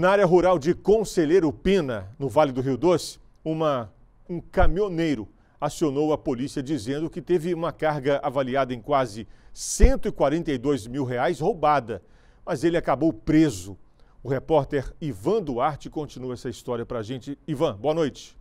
Na área rural de Conselheiro Pina, no Vale do Rio Doce, uma, um caminhoneiro acionou a polícia dizendo que teve uma carga avaliada em quase 142 mil reais roubada, mas ele acabou preso. O repórter Ivan Duarte continua essa história para a gente. Ivan, boa noite.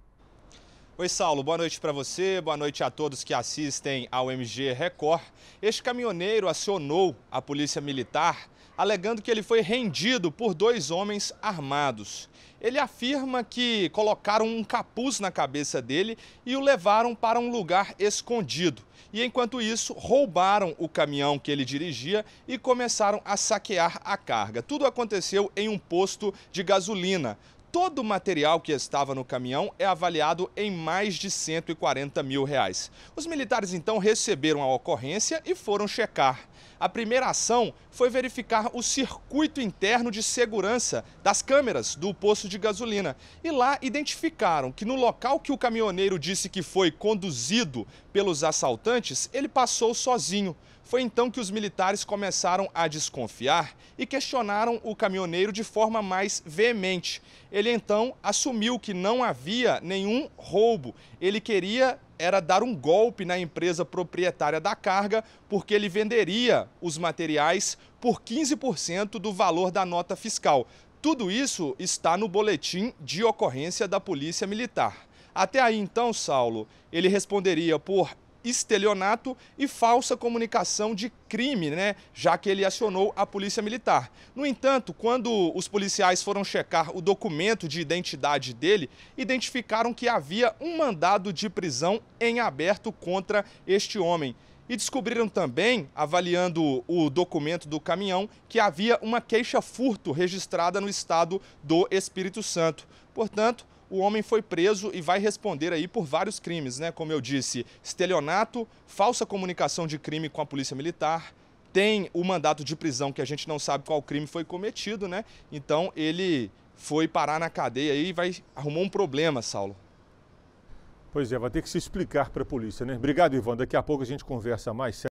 Oi, Saulo, boa noite para você, boa noite a todos que assistem ao MG Record. Este caminhoneiro acionou a polícia militar alegando que ele foi rendido por dois homens armados. Ele afirma que colocaram um capuz na cabeça dele e o levaram para um lugar escondido. E enquanto isso, roubaram o caminhão que ele dirigia e começaram a saquear a carga. Tudo aconteceu em um posto de gasolina. Todo o material que estava no caminhão é avaliado em mais de 140 mil reais. Os militares então receberam a ocorrência e foram checar. A primeira ação foi verificar o circuito interno de segurança das câmeras do poço de gasolina. E lá identificaram que no local que o caminhoneiro disse que foi conduzido pelos assaltantes, ele passou sozinho. Foi então que os militares começaram a desconfiar e questionaram o caminhoneiro de forma mais veemente. Ele então assumiu que não havia nenhum roubo. Ele queria era dar um golpe na empresa proprietária da carga, porque ele venderia os materiais por 15% do valor da nota fiscal. Tudo isso está no boletim de ocorrência da Polícia Militar. Até aí, então, Saulo, ele responderia por estelionato e falsa comunicação de crime, né? Já que ele acionou a polícia militar. No entanto, quando os policiais foram checar o documento de identidade dele, identificaram que havia um mandado de prisão em aberto contra este homem. E descobriram também, avaliando o documento do caminhão, que havia uma queixa furto registrada no estado do Espírito Santo. Portanto, o homem foi preso e vai responder aí por vários crimes, né? Como eu disse, estelionato, falsa comunicação de crime com a Polícia Militar, tem o mandato de prisão que a gente não sabe qual crime foi cometido, né? Então ele foi parar na cadeia e vai arrumou um problema, Saulo. Pois é, vai ter que se explicar para a polícia, né? Obrigado, Ivan. Daqui a pouco a gente conversa mais.